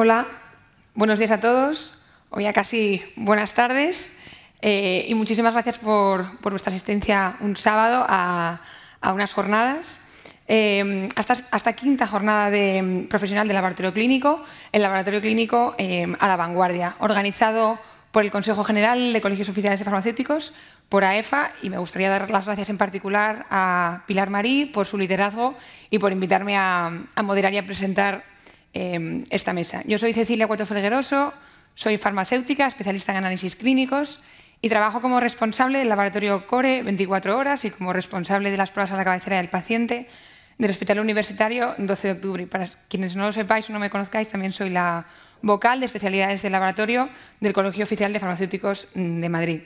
Hola, buenos días a todos. Hoy ya casi buenas tardes. Eh, y muchísimas gracias por, por, vuestra asistencia un sábado a, unas jornadas. Eh, hasta, hasta, quinta jornada de, mm, profesional del laboratorio clínico, el laboratorio clínico eh, a la vanguardia, organizado por el Consejo General de Colegios Oficiales de Farmacéuticos, por AEFA, e y me gustaría dar las gracias en particular a Pilar Marí por su liderazgo y por invitarme a, a moderar y a presentar Em, esta mesa. Yo soy Cecilia Cueto Felgueroso, soy farmacéutica, especialista en análisis clínicos y trabajo como responsable del laboratorio CORE 24 horas y como responsable de las pruebas a la cabecera del paciente del Hospital Universitario 12 de octubre. para quienes no lo sepáis o no me conozcáis, también soy la vocal de especialidades del laboratorio del Colegio Oficial de Farmacéuticos de Madrid.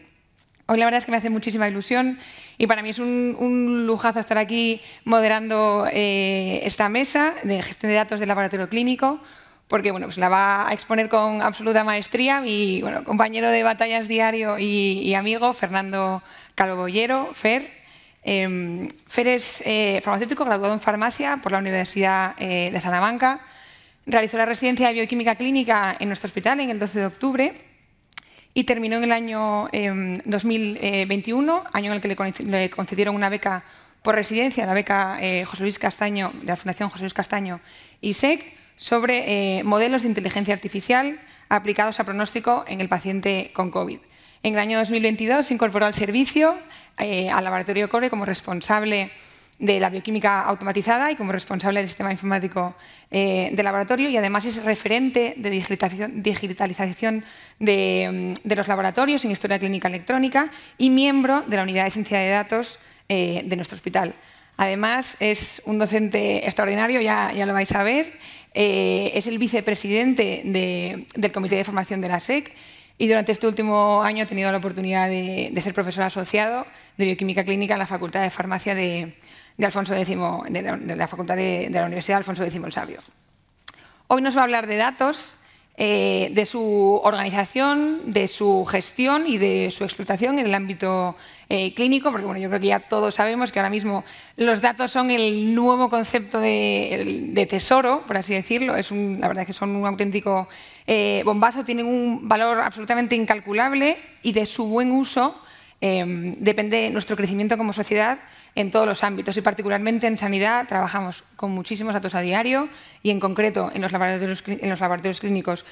Hoy la verdad es que me hace muchísima ilusión y para mí es un, lujazo estar aquí moderando eh, esta mesa de gestión de datos del laboratorio clínico, porque bueno, pues la va a exponer con absoluta maestría mi compañero de batallas diario y, amigo Fernando Calobollero, Fer. Em, Fer es eh, farmacéutico graduado en farmacia por la Universidad eh, de Salamanca. Realizó la residencia de bioquímica clínica en nuestro hospital en el 12 de octubre y terminó en el año 2021, em, año en el que le concedieron una beca por residencia, la beca eh, José Luis Castaño, de la Fundación José Luis Castaño y SEC, sobre eh, modelos de inteligencia artificial aplicados a pronóstico en el paciente con COVID. En el año 2022 se incorporó al servicio eh, al laboratorio CORE como responsable de la bioquímica automatizada y como responsable del sistema informático eh, de laboratorio y además es referente de digitalización, mm, de, los laboratorios en historia clínica electrónica y miembro de la unidad de ciencia de datos eh, de nuestro hospital. Además es un docente extraordinario, ya, lo vais a ver, eh, es el vicepresidente del Comité de Formación de la SEC y durante este último año ha tenido la oportunidad de ser profesor asociado de bioquímica clínica en la Facultad de Farmacia de, de, Alfonso X, de, la, Facultad de, la Universidad Alfonso X el Sabio. Hoy nos va a hablar de datos, eh, de su organización, de su gestión y de su explotación en el ámbito eh, clínico, porque bueno, yo creo que ya todos sabemos que ahora mismo los datos son el nuevo concepto de, tesoro, por así decirlo. Es la verdad es que son un auténtico eh, bombazo, tienen un valor absolutamente incalculable y de su buen uso depende nuestro crecimiento como sociedad en todos los ámbitos y particularmente en sanidad trabajamos con muchísimos datos a diario y en concreto en los laboratorios, clínicos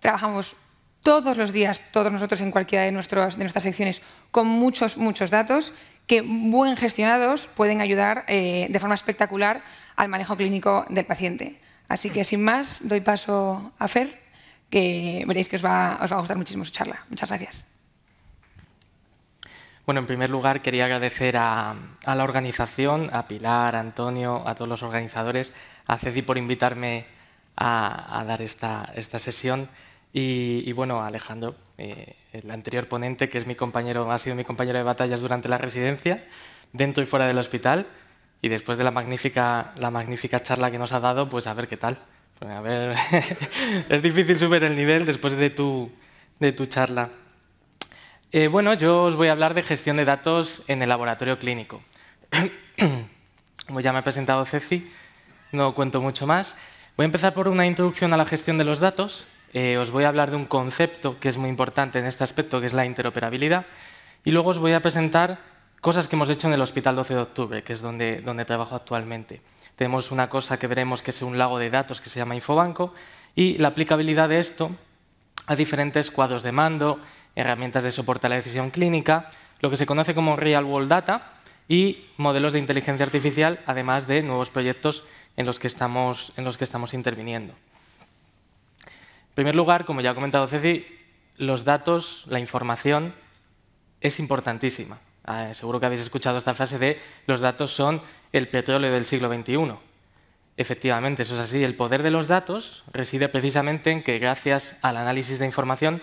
trabajamos todos los días, todos nosotros en cualquiera de, de nuestras secciones, con muchos, muchos datos que, buen gestionados, pueden ayudar eh, de forma espectacular al manejo clínico del paciente. Así que, sin más, doy paso a Fer, que veréis que os va, os va a gustar muchísimo su charla. Muchas gracias. Bueno, en primer lugar quería agradecer a, la organización, a Pilar, a Antonio, a todos los organizadores, a Ceci por invitarme a, dar esta, esta sesión y, bueno, a Alejandro, eh, el anterior ponente, que es mi compañero, ha sido mi compañero de batallas durante la residencia, dentro y fuera del hospital, y después de la magnífica, la magnífica charla que nos ha dado, pues a ver qué tal. Pues a ver, es difícil subir el nivel después de tu charla. Eh, bueno, yo os voy a hablar de gestión de datos en el laboratorio clínico. Como ya me ha presentado Ceci, no cuento mucho más. Voy a empezar por una introducción a la gestión de los datos. Eh, os voy a hablar de un concepto que es muy importante en este aspecto, que es la interoperabilidad. Y luego os voy a presentar cosas que hemos hecho en el Hospital 12 de Octubre, que es donde, donde trabajo actualmente. Tenemos una cosa que veremos que es un lago de datos que se llama Infobanco y la aplicabilidad de esto a diferentes cuadros de mando, herramientas de soporte a la decisión clínica, lo que se conoce como Real World Data y modelos de inteligencia artificial, además de nuevos proyectos en los que estamos, interviniendo. En primer lugar, como ya ha comentado Ceci, los datos, la información es importantísima. Ah, seguro que habéis escuchado esta frase de los datos son el petróleo del siglo XXI. Efectivamente, eso es así. El poder de los datos reside precisamente en que gracias al análisis de información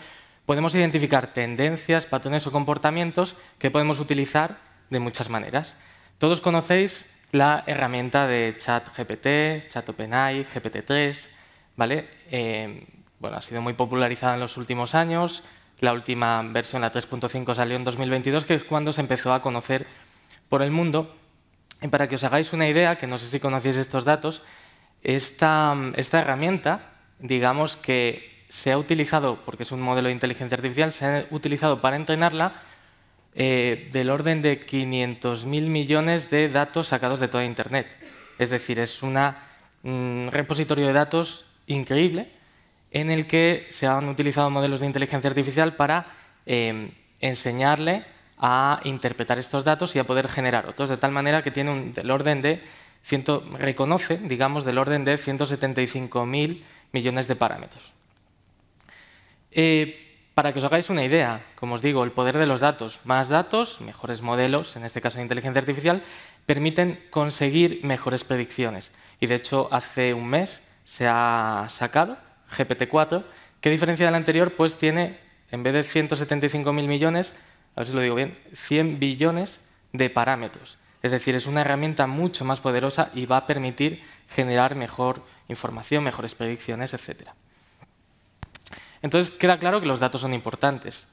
podemos identificar tendencias, patrones o comportamientos que podemos utilizar de muchas maneras. Todos conocéis la herramienta de Chat ChatOpenAI, GPT-3, ¿vale? Eh, bueno, ha sido muy popularizada en los últimos años. La última versión, la 3.5, salió en 2022, que es cuando se empezó a conocer por el mundo. Y para que os hagáis una idea, que no sé si conocéis estos datos, esta, esta herramienta, digamos que se ha utilizado, porque es un modelo de inteligencia artificial, se ha utilizado para entrenarla eh, del orden de 500.000 millones de datos sacados de toda Internet. Es decir, es un mm, repositorio de datos increíble en el que se han utilizado modelos de inteligencia artificial para em, enseñarle a interpretar estos datos y a poder generar otros, de tal manera que tiene un, del orden de ciento, reconoce, digamos, del orden de 175.000 millones de parámetros. Eh, para que os hagáis una idea, como os digo, el poder de los datos, más datos, mejores modelos, en este caso de inteligencia artificial, permiten conseguir mejores predicciones. Y de hecho, hace un mes se ha sacado GPT-4, que diferencia del anterior, pues tiene, en vez de 175.000 millones, a ver si lo digo bien, 100 billones de parámetros. Es decir, es una herramienta mucho más poderosa y va a permitir generar mejor información, mejores predicciones, etcétera. Entonces queda claro que los datos son importantes.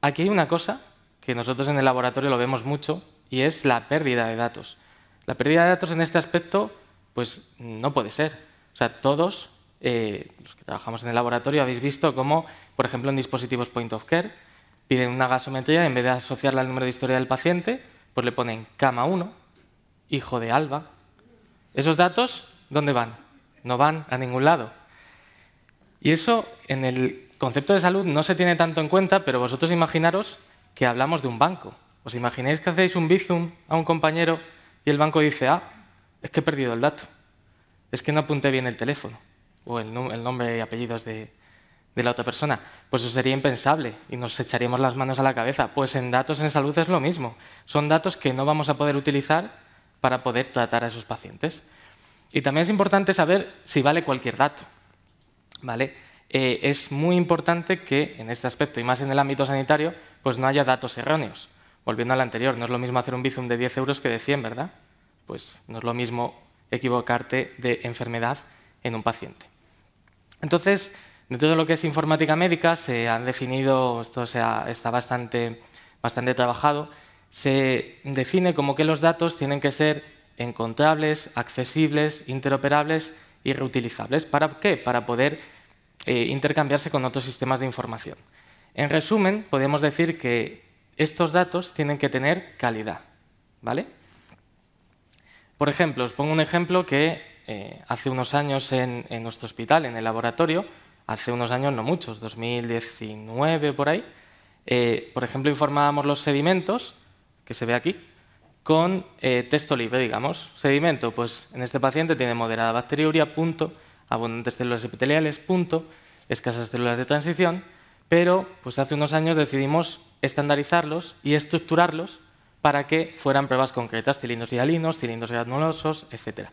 Aquí hay una cosa que nosotros en el laboratorio lo vemos mucho y es la pérdida de datos. La pérdida de datos en este aspecto pues no puede ser. O sea, todos eh, los que trabajamos en el laboratorio habéis visto cómo, por ejemplo, en dispositivos point of care piden una gasometría y en vez de asociarla al número de historia del paciente, pues le ponen cama 1, hijo de Alba. ¿Esos datos dónde van? No van a ningún lado. Y eso en el concepto de salud no se tiene tanto en cuenta, pero vosotros imaginaros que hablamos de un banco. ¿Os imagináis que hacéis un bizum a un compañero y el banco dice, ah, es que he perdido el dato, es que no apunté bien el teléfono o el, nombre y apellidos de, de la otra persona? Pues eso sería impensable y nos echaríamos las manos a la cabeza. Pues en datos en salud es lo mismo. Son datos que no vamos a poder utilizar para poder tratar a esos pacientes. Y también es importante saber si vale cualquier dato. ¿vale? Eh, es muy importante que en este aspecto, y más en el ámbito sanitario, pues no haya datos erróneos. Volviendo al anterior, no es lo mismo hacer un bizum de 10 euros que de 100, ¿verdad? Pues no es lo mismo equivocarte de enfermedad en un paciente. Entonces, de todo lo que es informática médica, se han definido, esto está bastante trabajado, se define como que los datos tienen que ser encontrables, accesibles, interoperables reutilizables. ¿Para qué? Para poder eh, intercambiarse con otros sistemas de información. En resumen, podemos decir que estos datos tienen que tener calidad. ¿vale? Por ejemplo, os pongo un ejemplo que eh, hace unos años en, nuestro hospital, en el laboratorio, hace unos años no muchos, 2019 por ahí, eh, por ejemplo, informábamos los sedimentos, que se ve aquí, con eh, texto libre, digamos. Sedimento, pues en este paciente tiene moderada bacteriuria, punto, abundantes células epiteliales, punto, escasas células de transición, pero pues hace unos años decidimos estandarizarlos y estructurarlos para que fueran pruebas concretas, cilindros dialinos, cilindros granulosos, etc.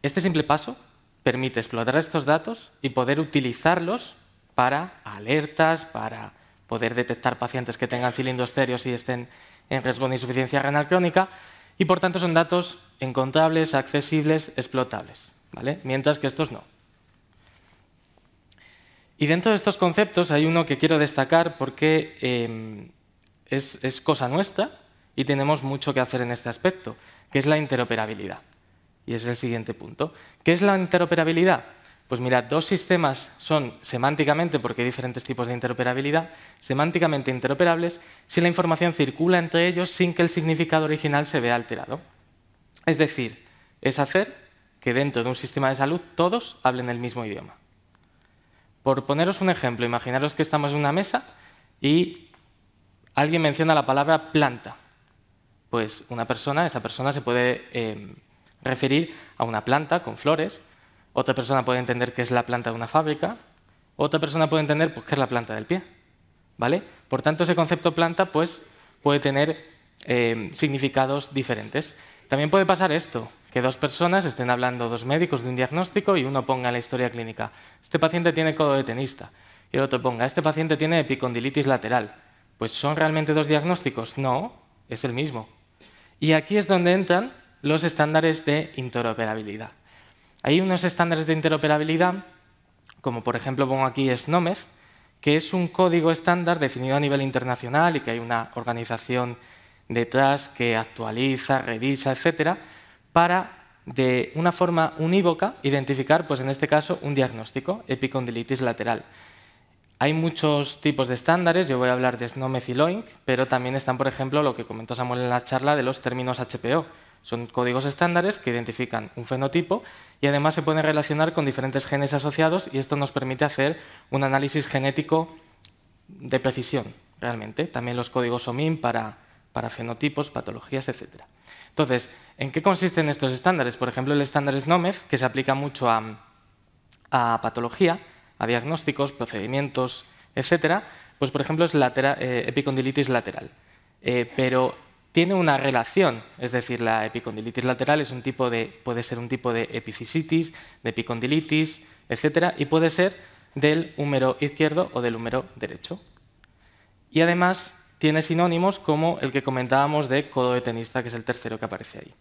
Este simple paso permite explotar estos datos y poder utilizarlos para alertas, para poder detectar pacientes que tengan cilindros serios y estén en riesgo de insuficiencia renal crónica y por tanto son datos encontrables, accesibles, explotables, ¿vale? mientras que estos no. Y dentro de estos conceptos hay uno que quiero destacar porque em, es, es cosa nuestra y tenemos mucho que hacer en este aspecto, que es la interoperabilidad. Y es el siguiente punto. ¿Qué es la interoperabilidad? Pues mirad, dos sistemas son semánticamente, porque hay diferentes tipos de interoperabilidad, semánticamente interoperables si la información circula entre ellos sin que el significado original se vea alterado. Es decir, es hacer que dentro de un sistema de salud todos hablen el mismo idioma. Por poneros un ejemplo, imaginaros que estamos en una mesa y alguien menciona la palabra planta. Pues una persona, esa persona se puede eh, referir a una planta con flores, otra persona puede entender que es la planta de una fábrica. Otra persona puede entender pues, que es la planta del pie. ¿Vale? Por tanto, ese concepto planta pues, puede tener eh, significados diferentes. También puede pasar esto, que dos personas estén hablando, dos médicos de un diagnóstico y uno ponga la historia clínica. Este paciente tiene codo de tenista. Y el otro ponga, este paciente tiene epicondilitis lateral. Pues son realmente dos diagnósticos. No, es el mismo. Y aquí es donde entran los estándares de interoperabilidad. Hay unos estándares de interoperabilidad, como por ejemplo pongo aquí SNOMED, que es un código estándar definido a nivel internacional y que hay una organización detrás que actualiza, revisa, etcétera, para de una forma unívoca identificar, pues en este caso, un diagnóstico, epicondilitis lateral. Hay muchos tipos de estándares, yo voy a hablar de SNOMED y LOINC, pero también están, por ejemplo, lo que comentó Samuel en la charla de los términos HPO, son códigos estándares que identifican un fenotipo y además se pueden relacionar con diferentes genes asociados y esto nos permite hacer un análisis genético de precisión, realmente. También los códigos OMIM para, para fenotipos, patologías, etc. Entonces, ¿en qué consisten estos estándares? Por ejemplo, el estándar SNOMED, que se aplica mucho a, patología, a diagnósticos, procedimientos, etc. Pues, por ejemplo, es eh, epicondilitis lateral. Eh, pero tiene una relación, es decir, la epicondilitis lateral es un tipo de, puede ser un tipo de epifisitis, de epicondilitis, etc. Y puede ser del húmero izquierdo o del húmero derecho. Y además tiene sinónimos como el que comentábamos de codo de tenista, que es el tercero que aparece ahí.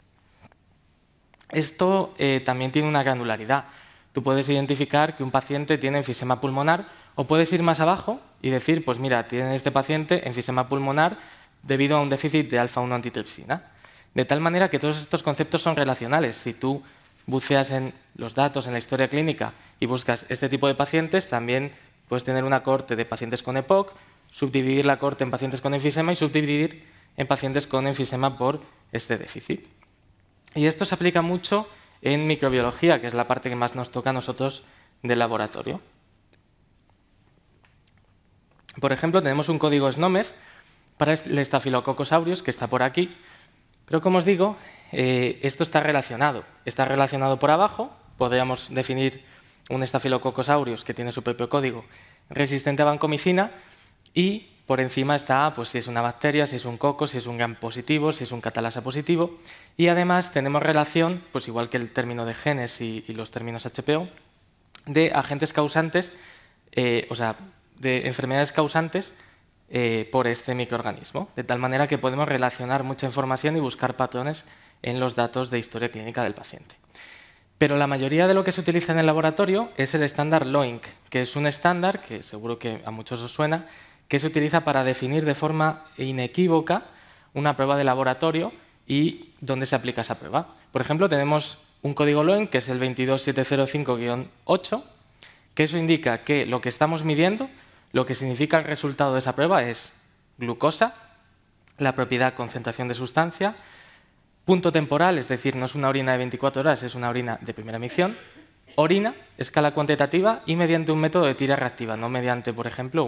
Esto eh, también tiene una granularidad. Tú puedes identificar que un paciente tiene enfisema pulmonar o puedes ir más abajo y decir, pues mira, tiene este paciente enfisema pulmonar debido a un déficit de alfa-1 antitripsina De tal manera que todos estos conceptos son relacionales. Si tú buceas en los datos, en la historia clínica y buscas este tipo de pacientes, también puedes tener una corte de pacientes con EPOC, subdividir la corte en pacientes con enfisema y subdividir en pacientes con enfisema por este déficit. Y esto se aplica mucho en microbiología, que es la parte que más nos toca a nosotros del laboratorio. Por ejemplo, tenemos un código SNOMED para el aureus, que está por aquí. Pero como os digo, eh, esto está relacionado. Está relacionado por abajo, podríamos definir un aureus, que tiene su propio código resistente a vancomicina y por encima está pues, si es una bacteria, si es un coco, si es un gram positivo, si es un catalasa positivo. Y además tenemos relación, pues igual que el término de genes y, los términos HPO, de agentes causantes, eh, o sea, de enfermedades causantes eh, por este microorganismo, de tal manera que podemos relacionar mucha información y buscar patrones en los datos de historia clínica del paciente. Pero la mayoría de lo que se utiliza en el laboratorio es el estándar LOINC, que es un estándar que seguro que a muchos os suena, que se utiliza para definir de forma inequívoca una prueba de laboratorio y dónde se aplica esa prueba. Por ejemplo, tenemos un código LOINC, que es el 22705-8, que eso indica que lo que estamos midiendo lo que significa el resultado de esa prueba es glucosa, la propiedad concentración de sustancia, punto temporal, es decir, no es una orina de 24 horas, es una orina de primera emisión, orina, escala cuantitativa y mediante un método de tira reactiva, no mediante, por ejemplo,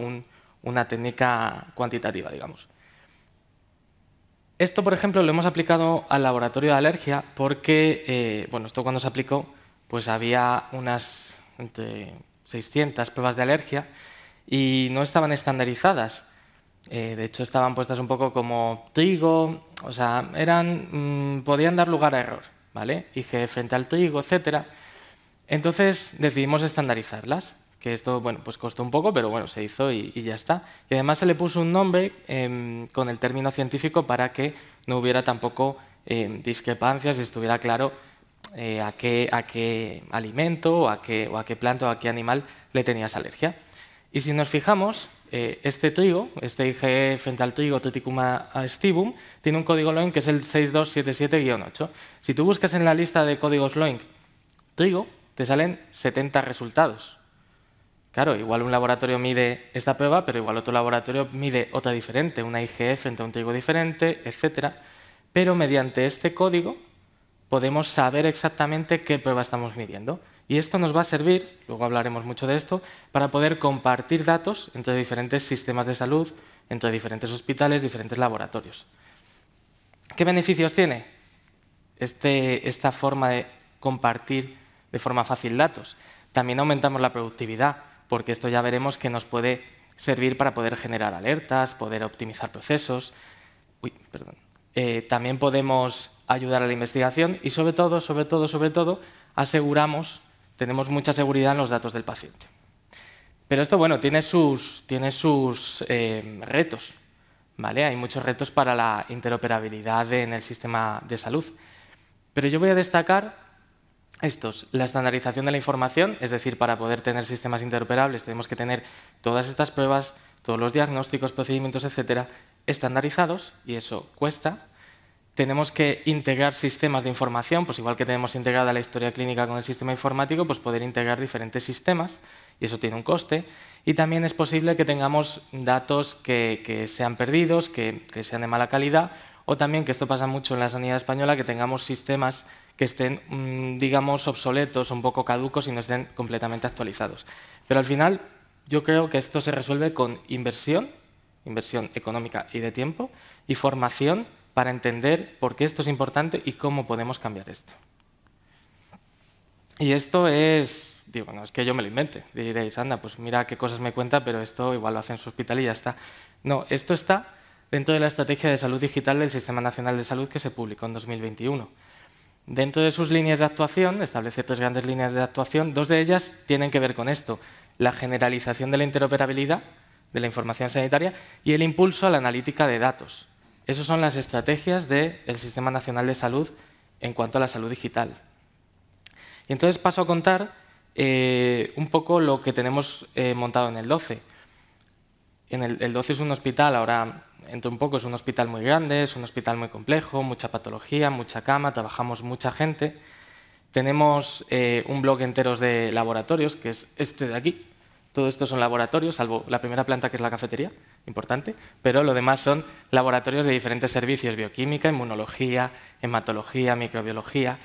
una técnica cuantitativa, digamos. Esto, por ejemplo, lo hemos aplicado al laboratorio de alergia porque, eh, bueno, esto cuando se aplicó, pues había unas 600 pruebas de alergia y no estaban estandarizadas. Eh, de hecho, estaban puestas un poco como trigo, o sea, eran, mm, podían dar lugar a error, ¿vale? IG frente al trigo, etc. Entonces decidimos estandarizarlas, que esto, bueno, pues costó un poco, pero bueno, se hizo y, ya está. Y además se le puso un nombre em, con el término científico para que no hubiera tampoco em, discrepancias y estuviera claro eh, a qué, a, qué, alimento, a qué, o a qué planta o a qué animal le tenías alergia. Y si nos fijamos, eh, este trigo, este IgE frente al trigo Teticuma stibum, tiene un código LOINC que es el 6277-8. Si tú buscas en la lista de códigos LOINC trigo, te salen 70 resultados. Claro, igual un laboratorio mide esta prueba, pero igual otro laboratorio mide otra diferente, una IgE frente a un trigo diferente, etc. Pero mediante este código podemos saber exactamente qué prueba estamos midiendo. Y esto nos va a servir, luego hablaremos mucho de esto, para poder compartir datos entre diferentes sistemas de salud, entre diferentes hospitales, diferentes laboratorios. ¿Qué beneficios tiene este, esta forma de compartir de forma fácil datos? También aumentamos la productividad, porque esto ya veremos que nos puede servir para poder generar alertas, poder optimizar procesos. Eh, también podemos ayudar a la investigación y sobre todo, sobre todo, sobre todo, aseguramos tenemos mucha seguridad en los datos del paciente. Pero esto, bueno, tiene sus, tiene sus eh, retos, ¿vale? Hay muchos retos para la interoperabilidad en el sistema de salud. Pero yo voy a destacar estos, la estandarización de la información, es decir, para poder tener sistemas interoperables tenemos que tener todas estas pruebas, todos los diagnósticos, procedimientos, etcétera, estandarizados, y eso cuesta, tenemos que integrar sistemas de información, pues igual que tenemos integrada la historia clínica con el sistema informático, pues poder integrar diferentes sistemas y eso tiene un coste. Y también es posible que tengamos datos que, sean perdidos, que, que sean de mala calidad o también, que esto pasa mucho en la sanidad española, que tengamos sistemas que estén, mm, digamos, obsoletos, un poco caducos y no estén completamente actualizados. Pero al final, yo creo que esto se resuelve con inversión, inversión económica y de tiempo, y formación para entender por qué esto es importante y cómo podemos cambiar esto. Y esto es, digo, no es que yo me lo invente, diréis, anda, pues mira qué cosas me cuenta, pero esto igual lo hace en su hospital y ya está. No, esto está dentro de la Estrategia de Salud Digital del Sistema Nacional de Salud que se publicó en 2021. Dentro de sus líneas de actuación, establece tres grandes líneas de actuación, dos de ellas tienen que ver con esto, la generalización de la interoperabilidad de la información sanitaria y el impulso a la analítica de datos. Esas son las estrategias del Sistema Nacional de Salud en cuanto a la salud digital. Y entonces paso a contar eh, un poco lo que tenemos eh, montado en el 12. En el, 12 es un hospital, ahora entro un poco, es un hospital muy grande, es un hospital muy complejo, mucha patología, mucha cama, trabajamos mucha gente. Tenemos eh, un bloque entero de laboratorios, que es este de aquí, todo esto son laboratorios, salvo la primera planta que es la cafetería, importante, pero lo demás son laboratorios de diferentes servicios, bioquímica, inmunología, hematología, microbiología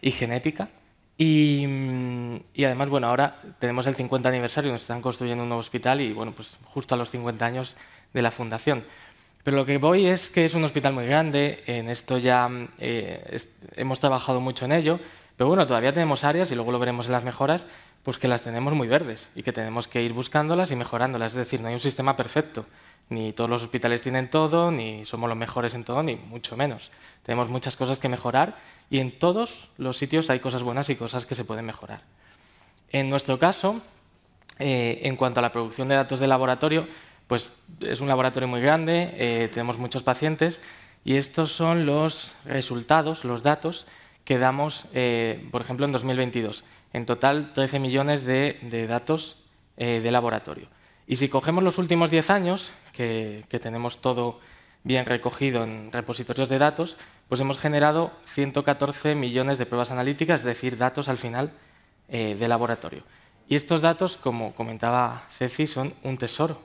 y genética. Y, mm, además, bueno, ahora tenemos el 50 aniversario, nos están construyendo un nuevo hospital y, bueno, pues justo a los 50 años de la fundación. Pero lo que voy es que es un hospital muy grande, en esto ya eh, hemos trabajado mucho en ello, pero bueno, todavía tenemos áreas, y luego lo veremos en las mejoras, pues que las tenemos muy verdes y que tenemos que ir buscándolas y mejorándolas. Es decir, no hay un sistema perfecto. Ni todos los hospitales tienen todo, ni somos los mejores en todo, ni mucho menos. Tenemos muchas cosas que mejorar y en todos los sitios hay cosas buenas y cosas que se pueden mejorar. En nuestro caso, eh, en cuanto a la producción de datos de laboratorio, pues es un laboratorio muy grande, eh, tenemos muchos pacientes y estos son los resultados, los datos que damos, eh, por ejemplo, en 2022 en total 13 millones de, datos eh, de laboratorio. Y si cogemos los últimos 10 años, que, tenemos todo bien recogido en repositorios de datos, pues hemos generado 114 millones de pruebas analíticas, es decir, datos al final eh, de laboratorio. Y estos datos, como comentaba Ceci, son un tesoro.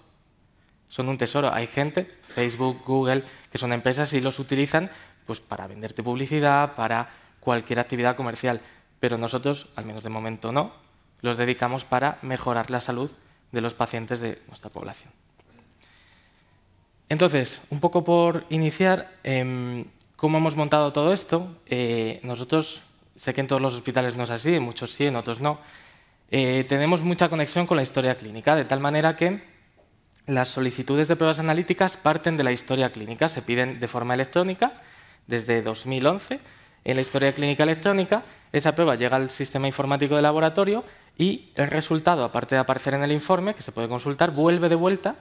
Son un tesoro. Hay gente, Facebook, Google, que son empresas y los utilizan pues, para venderte publicidad, para cualquier actividad comercial pero nosotros, al menos de momento no, los dedicamos para mejorar la salud de los pacientes de nuestra población. Entonces, un poco por iniciar, em, ¿cómo hemos montado todo esto? Eh, nosotros, sé que en todos los hospitales no es así, en muchos sí, en otros no, eh, tenemos mucha conexión con la historia clínica, de tal manera que las solicitudes de pruebas analíticas parten de la historia clínica, se piden de forma electrónica desde 2011 en la historia clínica electrónica esa prueba llega al sistema informático de laboratorio y el resultado, aparte de aparecer en el informe, que se puede consultar, vuelve de vuelta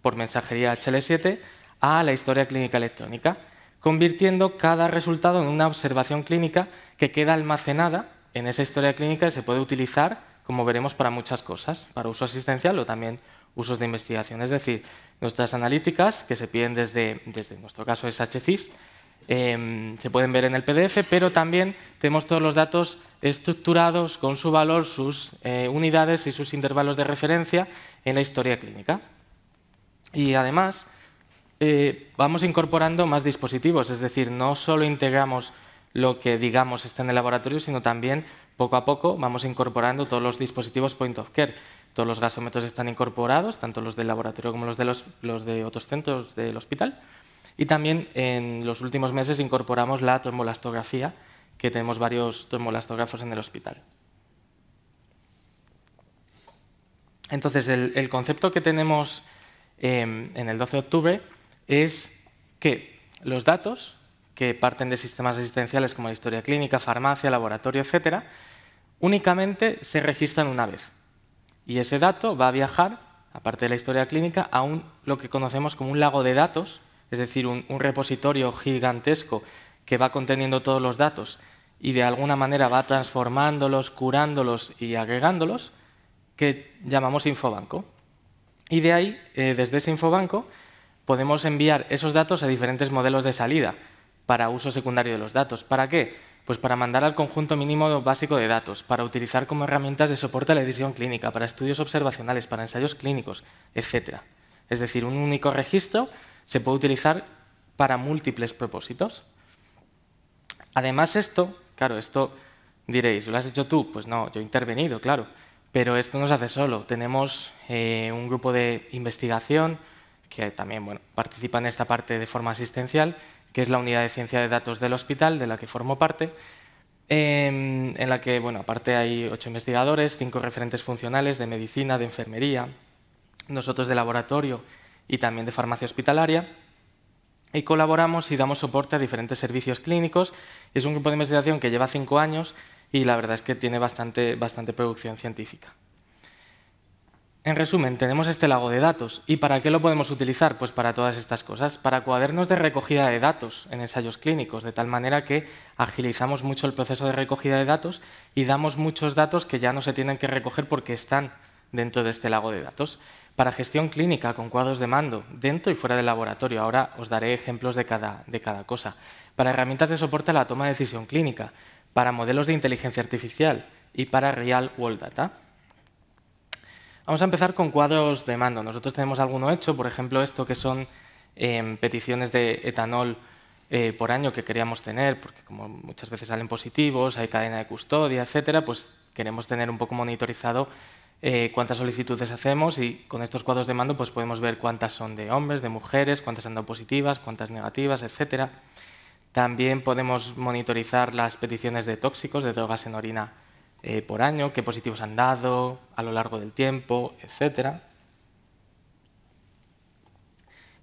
por mensajería HL7 a la historia clínica electrónica, convirtiendo cada resultado en una observación clínica que queda almacenada en esa historia clínica y se puede utilizar, como veremos, para muchas cosas, para uso asistencial o también usos de investigación. Es decir, nuestras analíticas que se piden desde, nuestro caso es HCIS, Em, se pueden ver en el PDF, pero también tenemos todos los datos estructurados con su valor, sus eh, unidades y sus intervalos de referencia en la historia clínica. Y además eh, vamos incorporando más dispositivos, es decir, no solo integramos lo que digamos está en el laboratorio, sino también poco a poco vamos incorporando todos los dispositivos point of care. Todos los gasómetros están incorporados, tanto los del laboratorio como los, los de otros centros del hospital. Y también en los últimos meses incorporamos la tomolastografía que tenemos varios trombolastógrafos en el hospital. Entonces, el, concepto que tenemos em, en el 12 de octubre es que los datos que parten de sistemas asistenciales como la historia clínica, farmacia, laboratorio, etcétera únicamente se registran una vez. Y ese dato va a viajar, aparte de la historia clínica, a lo que conocemos como un lago de datos, es decir, un, repositorio gigantesco que va conteniendo todos los datos y de alguna manera va transformándolos, curándolos y agregándolos, que llamamos infobanco. Y de ahí, eh, desde ese infobanco, podemos enviar esos datos a diferentes modelos de salida para uso secundario de los datos. ¿Para qué? Pues para mandar al conjunto mínimo básico de datos, para utilizar como herramientas de soporte a la edición clínica, para estudios observacionales, para ensayos clínicos, etc. Es decir, un único registro se puede utilizar para múltiples propósitos. Además esto, claro, esto diréis, ¿lo has hecho tú? Pues no, yo he intervenido, claro, pero esto no se hace solo. Tenemos eh, un grupo de investigación que también participa en esta parte de forma asistencial, que es la unidad de ciencia de datos del hospital, de la que formo parte, em, en la que, bueno, aparte hay ocho investigadores, cinco referentes funcionales de medicina, de enfermería, nosotros de laboratorio y también de farmacia hospitalaria. Y colaboramos y damos soporte a diferentes servicios clínicos. Es un grupo de investigación que lleva cinco años y la verdad es que tiene bastante, bastante producción científica. En resumen, tenemos este lago de datos. ¿Y para qué lo podemos utilizar? Pues para todas estas cosas, para cuadernos de recogida de datos en ensayos clínicos, de tal manera que agilizamos mucho el proceso de recogida de datos y damos muchos datos que ya no se tienen que recoger porque están dentro de este lago de datos para gestión clínica con cuadros de mando, dentro y fuera del laboratorio. Ahora os daré ejemplos de cada, de cada cosa. Para herramientas de soporte a la toma de decisión clínica, para modelos de inteligencia artificial y para Real World Data. Vamos a empezar con cuadros de mando. Nosotros tenemos alguno hecho, por ejemplo, esto que son em, peticiones de etanol eh, por año que queríamos tener, porque como muchas veces salen positivos, hay cadena de custodia, etcétera, pues queremos tener un poco monitorizado eh, cuántas solicitudes hacemos y con estos cuadros de mando pues podemos ver cuántas son de hombres, de mujeres, cuántas han dado positivas, cuántas negativas, etc. También podemos monitorizar las peticiones de tóxicos, de drogas en orina eh, por año, qué positivos han dado a lo largo del tiempo, etc.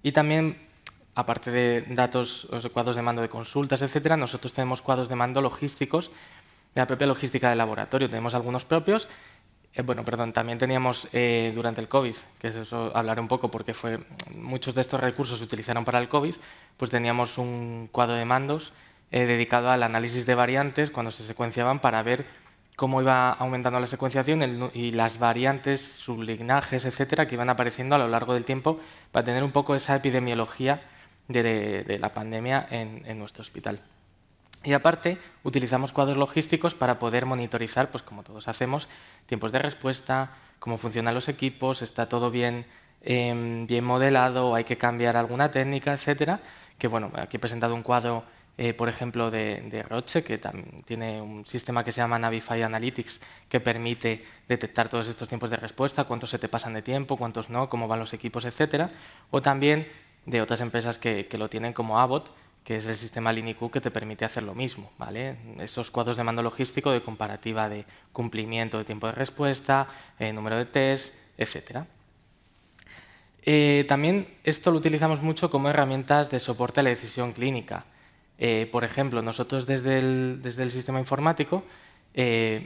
Y también, aparte de datos, cuadros de mando de consultas, etc., nosotros tenemos cuadros de mando logísticos de la propia logística del laboratorio. Tenemos algunos propios eh, bueno, perdón, también teníamos eh, durante el COVID, que eso hablaré un poco porque fue, muchos de estos recursos se utilizaron para el COVID, pues teníamos un cuadro de mandos eh, dedicado al análisis de variantes cuando se secuenciaban para ver cómo iba aumentando la secuenciación y las variantes, sublinajes, etcétera, que iban apareciendo a lo largo del tiempo para tener un poco esa epidemiología de, la pandemia en nuestro hospital. Y aparte, utilizamos cuadros logísticos para poder monitorizar, pues como todos hacemos, tiempos de respuesta, cómo funcionan los equipos, está todo bien, em, bien modelado, hay que cambiar alguna técnica, etcétera. Que bueno, aquí he presentado un cuadro, eh, por ejemplo, de, Roche, que tiene un sistema que se llama Navify Analytics, que permite detectar todos estos tiempos de respuesta, cuántos se te pasan de tiempo, cuántos no, cómo van los equipos, etcétera. O también de otras empresas que, que lo tienen como Abbott, que es el sistema LiniQ que te permite hacer lo mismo. ¿vale? Esos cuadros de mando logístico de comparativa de cumplimiento de tiempo de respuesta, eh, número de test, etc. Eh, también esto lo utilizamos mucho como herramientas de soporte a la decisión clínica. Eh, por ejemplo, nosotros desde el, desde el sistema informático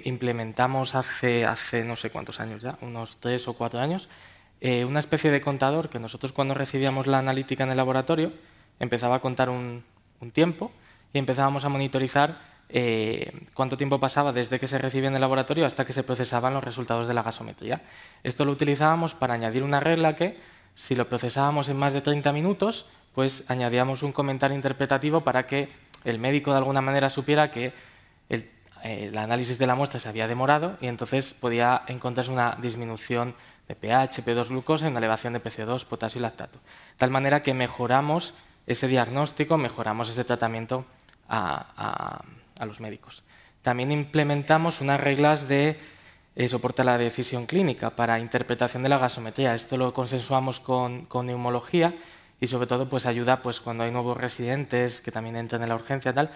implementamos hace, hace no sé cuántos años ya, unos tres o cuatro años, una especie de contador que nosotros cuando recibíamos la analítica en el laboratorio empezaba a contar un, un tiempo y empezábamos a monitorizar eh, cuánto tiempo pasaba desde que se recibía en el laboratorio hasta que se procesaban los resultados de la gasometría. Esto lo utilizábamos para añadir una regla que, si lo procesábamos en más de 30 minutos, pues añadíamos un comentario interpretativo para que el médico de alguna manera supiera que el, eh, análisis de la muestra se había demorado y entonces podía encontrarse una disminución de pH, P2 glucosa y una elevación de PC2, potasio y lactato. De tal manera que mejoramos ese diagnóstico, mejoramos ese tratamiento a, los médicos. También implementamos unas reglas de eh, soporte a la decisión clínica para interpretación de la gasometría. Esto lo consensuamos con, neumología y sobre todo pues ayuda pues cuando hay nuevos residentes que también entran en la urgencia tal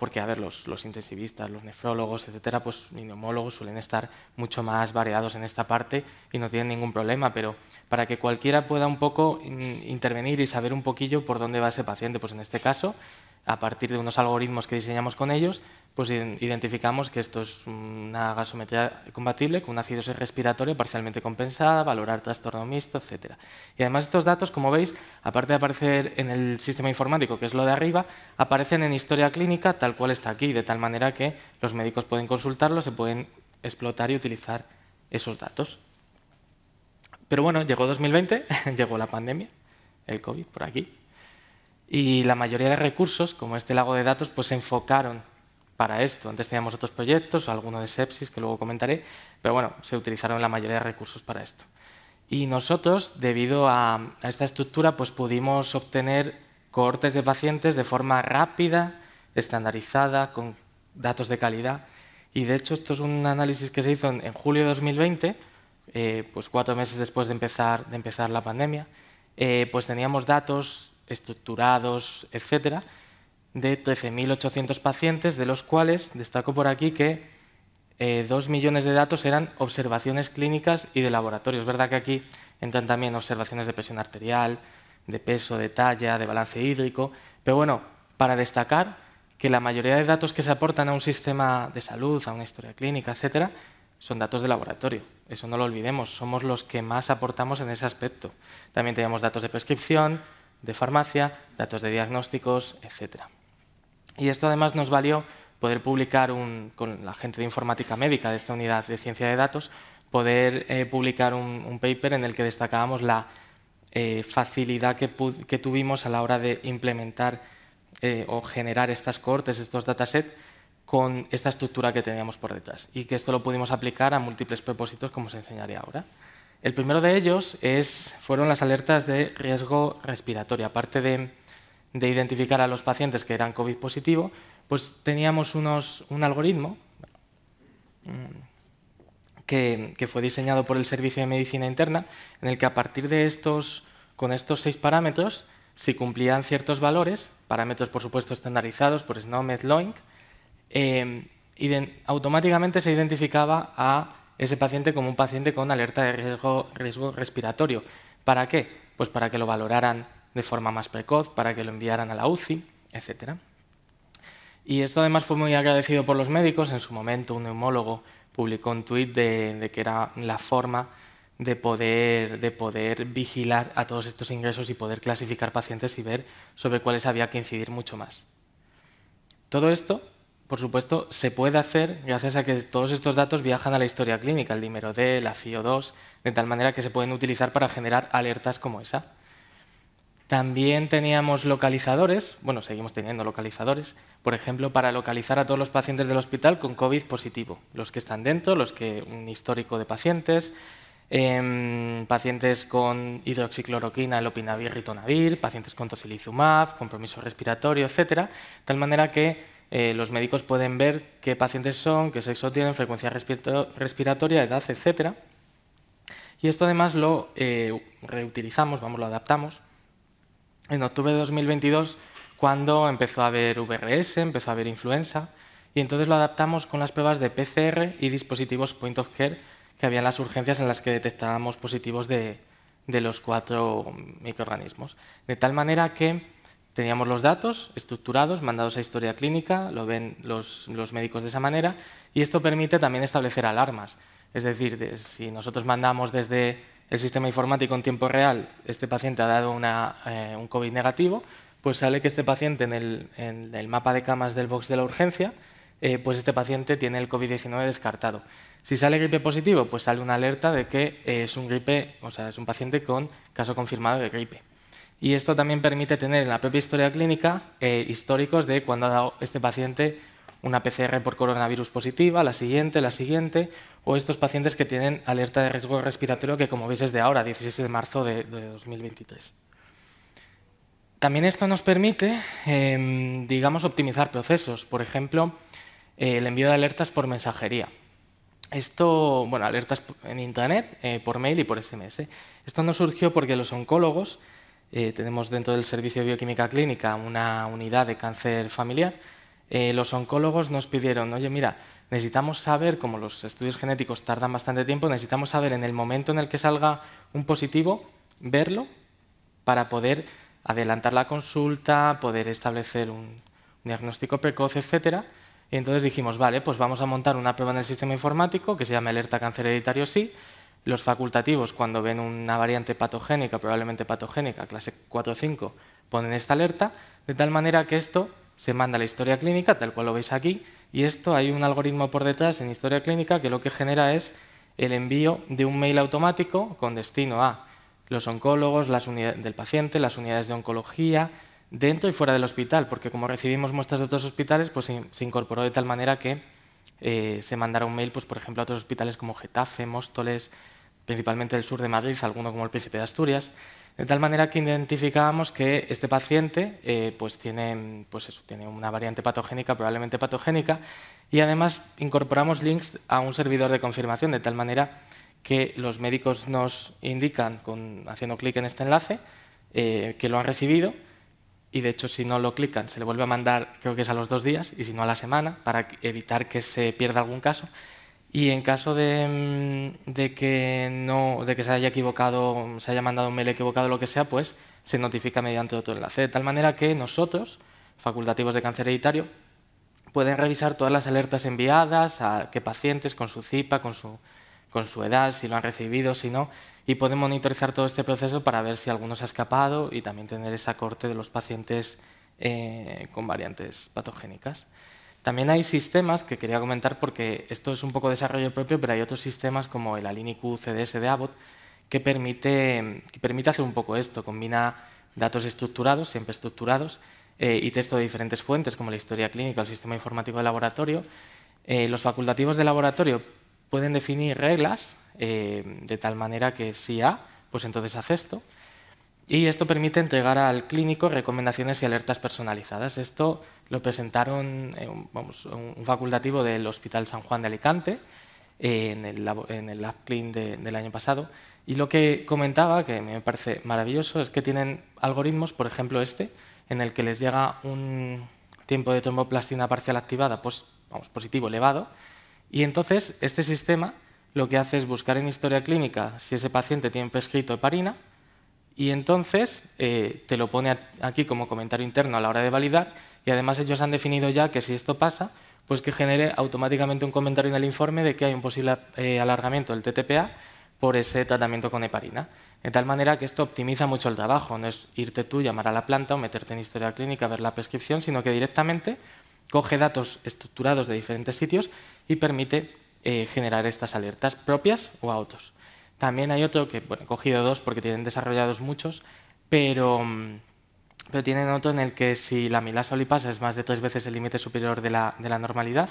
porque, a ver, los, intensivistas, los nefrólogos, etcétera, pues los neumólogos suelen estar mucho más variados en esta parte y no tienen ningún problema, pero para que cualquiera pueda un poco intervenir y saber un poquillo por dónde va ese paciente, pues en este caso a partir de unos algoritmos que diseñamos con ellos, pues identificamos que esto es una gasometría compatible con una acidosis respiratoria parcialmente compensada, valorar trastorno mixto, etc. Y además estos datos, como veis, aparte de aparecer en el sistema informático, que es lo de arriba, aparecen en historia clínica tal cual está aquí, de tal manera que los médicos pueden consultarlo, se pueden explotar y utilizar esos datos. Pero bueno, llegó 2020, llegó la pandemia, el COVID por aquí, y la mayoría de recursos, como este lago de datos, pues se enfocaron para esto. Antes teníamos otros proyectos, alguno de sepsis que luego comentaré, pero bueno, se utilizaron la mayoría de recursos para esto. Y nosotros, debido a, esta estructura, pues pudimos obtener cohortes de pacientes de forma rápida, estandarizada, con datos de calidad. Y de hecho, esto es un análisis que se hizo en, julio de 2020, eh, pues cuatro meses después de empezar, de empezar la pandemia. Eh, pues teníamos datos estructurados, etcétera, de 13.800 pacientes, de los cuales destaco por aquí que eh, dos 2 millones de datos eran observaciones clínicas y de laboratorio. Es verdad que aquí entran también observaciones de presión arterial, de peso, de talla, de balance hídrico, pero bueno, para destacar que la mayoría de datos que se aportan a un sistema de salud, a una historia clínica, etcétera, son datos de laboratorio. Eso no lo olvidemos, somos los que más aportamos en ese aspecto. También tenemos datos de prescripción, de farmacia, datos de diagnósticos, etc. Y esto además nos valió poder publicar un, con la gente de informática médica de esta unidad de ciencia de datos, poder eh, publicar un, paper en el que destacábamos la eh, facilidad que, tuvimos a la hora de implementar eh, o generar estas cortes, estos datasets, con esta estructura que teníamos por detrás. Y que esto lo pudimos aplicar a múltiples propósitos, como os enseñaré ahora. El primero de ellos fueron las alertas de riesgo respiratorio. Aparte de, identificar a los pacientes que eran COVID positivo, pues teníamos unos, un algoritmo mm, que, fue diseñado por el Servicio de Medicina Interna, en el que a partir de estos, con estos seis parámetros, si cumplían ciertos valores, parámetros por supuesto estandarizados por SNOMED, LOINC, eh, automáticamente se identificaba a ese paciente como un paciente con alerta de riesgo, respiratorio. ¿Para qué? Pues para que lo valoraran de forma más precoz, para que lo enviaran a la UCI, etc. Y esto además fue muy agradecido por los médicos. En su momento un neumólogo publicó un tuit de, de, que era la forma de poder, de poder vigilar a todos estos ingresos y poder clasificar pacientes y ver sobre cuáles había que incidir mucho más. Todo esto por supuesto, se puede hacer gracias a que todos estos datos viajan a la historia clínica, el dímero D, la FIO2, de tal manera que se pueden utilizar para generar alertas como esa. También teníamos localizadores, bueno, seguimos teniendo localizadores, por ejemplo, para localizar a todos los pacientes del hospital con COVID positivo, los que están dentro, los que un histórico de pacientes, em, pacientes con hidroxicloroquina, el ritonavir, pacientes con tocilizumab, compromiso respiratorio, etcétera, de tal manera que eh, los médicos pueden ver qué pacientes son, qué sexo tienen, frecuencia respiratoria, edad, etc. Y esto además lo eh, reutilizamos, vamos, lo adaptamos. En octubre de 2022, cuando empezó a haber VRS, empezó a haber influenza, y entonces lo adaptamos con las pruebas de PCR y dispositivos point of care que había las urgencias en las que detectábamos positivos de los cuatro microorganismos. De tal manera que teníamos los datos estructurados, mandados a historia clínica, lo ven los, médicos de esa manera, y esto permite también establecer alarmas. Es decir, si nosotros mandamos desde el sistema informático en tiempo real, este paciente ha dado una, eh, un COVID negativo, pues sale que este paciente en el, mapa de camas del box de la urgencia, eh, pues este paciente tiene el COVID-19 descartado. Si sale gripe positivo, pues sale una alerta de que eh, es, un gripe, o sea, es un paciente con caso confirmado de gripe. Y esto también permite tener en la propia historia clínica eh, históricos de cuando ha dado este paciente una PCR por coronavirus positiva, la siguiente, la siguiente, o estos pacientes que tienen alerta de riesgo respiratorio que como veis es de ahora, 16 de marzo de, 2023. También esto nos permite, em, digamos, optimizar procesos. Por ejemplo, eh, el envío de alertas por mensajería. Esto, bueno, alertas en internet, eh, por mail y por SMS. Esto no surgió porque los oncólogos eh, tenemos dentro del Servicio de Bioquímica Clínica una unidad de cáncer familiar. Eh, los oncólogos nos pidieron, oye, mira, necesitamos saber, como los estudios genéticos tardan bastante tiempo, necesitamos saber en el momento en el que salga un positivo, verlo para poder adelantar la consulta, poder establecer un diagnóstico precoz, etc. entonces dijimos, vale, pues vamos a montar una prueba en el sistema informático que se llama Alerta Cáncer Hereditario Sí, los facultativos, cuando ven una variante patogénica, probablemente patogénica, clase 4 o 5, ponen esta alerta, de tal manera que esto se manda a la historia clínica, tal cual lo veis aquí, y esto hay un algoritmo por detrás en historia clínica que lo que genera es el envío de un mail automático con destino a los oncólogos, las unidades del paciente, las unidades de oncología, dentro y fuera del hospital, porque como recibimos muestras de otros hospitales, pues se incorporó de tal manera que eh, se mandara un mail, pues, por ejemplo, a otros hospitales como Getafe, Móstoles, principalmente del sur de Madrid, alguno como el Príncipe de Asturias, de tal manera que identificábamos que este paciente eh, pues, tiene, pues tiene una variante patogénica, probablemente patogénica, y además incorporamos links a un servidor de confirmación, de tal manera que los médicos nos indican, con, haciendo clic en este enlace, eh, que lo han recibido, y de hecho si no lo clican se le vuelve a mandar, creo que es a los dos días, y si no a la semana, para evitar que se pierda algún caso. Y en caso de, mm, de, que no, de que se haya equivocado, se haya mandado un mail equivocado o lo que sea, pues se notifica mediante otro enlace. De tal manera que nosotros, facultativos de cáncer hereditario, pueden revisar todas las alertas enviadas a qué pacientes, con su CIPA, con su, con su edad, si lo han recibido, si no, y pueden monitorizar todo este proceso para ver si alguno se ha escapado y también tener esa corte de los pacientes eh, con variantes patogénicas. También hay sistemas que quería comentar porque esto es un poco desarrollo propio, pero hay otros sistemas como el Aliniq CDS de Abbott que permite, que hacer un poco esto. Combina datos estructurados, siempre estructurados, eh, y texto de diferentes fuentes como la historia clínica o el sistema informático de laboratorio. Eh, los facultativos de laboratorio pueden definir reglas eh, de tal manera que si A, pues entonces hace esto. Y esto permite entregar al clínico recomendaciones y alertas personalizadas. Esto lo presentaron un, vamos, un facultativo del Hospital San Juan de Alicante en, el, en el del año pasado. Y lo que comentaba, que me parece maravilloso, es que tienen algoritmos, por ejemplo este, en el que les llega un tiempo de tromboplastina parcial activada pues, vamos, positivo elevado. Y entonces este sistema lo que hace es buscar en historia clínica si ese paciente tiene prescrito heparina y entonces eh, te lo pone aquí como comentario interno a la hora de validar y además ellos han definido ya que si esto pasa, pues que genere automáticamente un comentario en el informe de que hay un posible eh, alargamiento del TTPA por ese tratamiento con heparina. De tal manera que esto optimiza mucho el trabajo, no es irte tú, llamar a la planta o meterte en historia clínica, a ver la prescripción, sino que directamente coge datos estructurados de diferentes sitios y permite eh, generar estas alertas propias o a otros. También hay otro que, bueno, he cogido dos porque tienen desarrollados muchos, pero, mm, pero tienen otro en el que si la milasa olipasa es más de tres veces el límite superior de la, normalidad,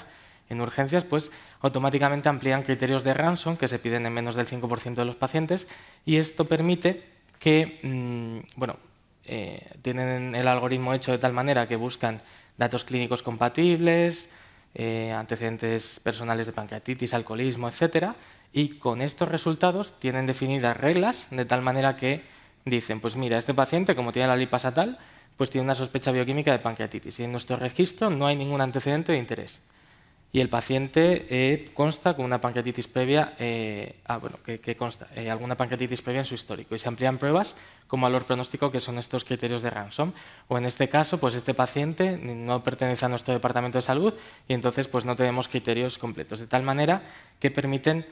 en urgencias, pues automáticamente amplían criterios de ransom que se piden en menos del 5% de los pacientes y esto permite que, mm, bueno, eh, tienen el algoritmo hecho de tal manera que buscan datos clínicos compatibles, eh, antecedentes personales de pancreatitis, alcoholismo, etc. Y con estos resultados tienen definidas reglas de tal manera que dicen, pues mira, este paciente, como tiene la lipasa tal, pues tiene una sospecha bioquímica de pancreatitis y en nuestro registro no hay ningún antecedente de interés y el paciente eh, consta con una pancreatitis previa, eh, ah, que, eh, alguna pancreatitis previa en su histórico. Y se amplían pruebas como valor pronóstico, que son estos criterios de ransom. O en este caso, pues este paciente no pertenece a nuestro departamento de salud y entonces pues no tenemos criterios completos. De tal manera que permiten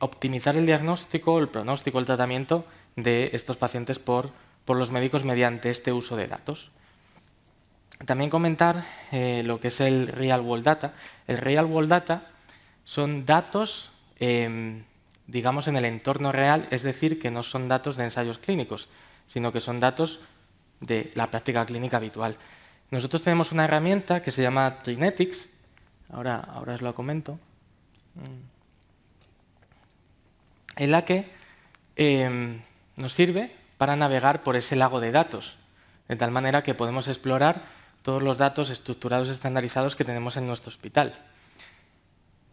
optimizar el diagnóstico, el pronóstico, el tratamiento de estos pacientes por, por los médicos mediante este uso de datos. También comentar eh, lo que es el Real World Data. El Real World Data son datos, em, digamos, en el entorno real, es decir, que no son datos de ensayos clínicos, sino que son datos de la práctica clínica habitual. Nosotros tenemos una herramienta que se llama Trinetics, ahora, ahora os lo comento, mm. en la que em, nos sirve para navegar por ese lago de datos, de tal manera que podemos explorar todos los datos estructurados estandarizados que tenemos en nuestro hospital.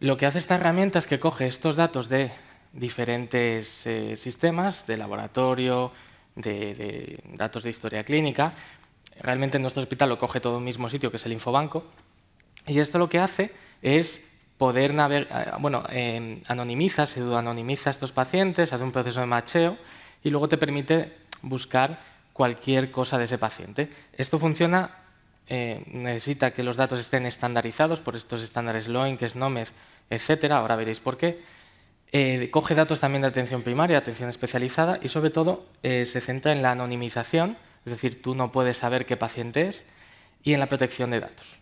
Lo que hace esta herramienta es que coge estos datos de diferentes eh, sistemas, de laboratorio, de, datos de historia clínica. Realmente en nuestro hospital lo coge todo en un mismo sitio, que es el infobanco. Y esto lo que hace es poder navegar, eh, bueno, se em, anonimiza, a estos pacientes, hace un proceso de macheo y luego te permite buscar cualquier cosa de ese paciente. Esto funciona eh, necesita que los datos estén estandarizados por estos estándares Loin, SNOMED, etcétera. Ahora veréis por qué. Eh, coge datos también de atención primaria, atención especializada y sobre todo eh, se centra en la anonimización, es decir, tú no puedes saber qué paciente es, y en la protección de datos.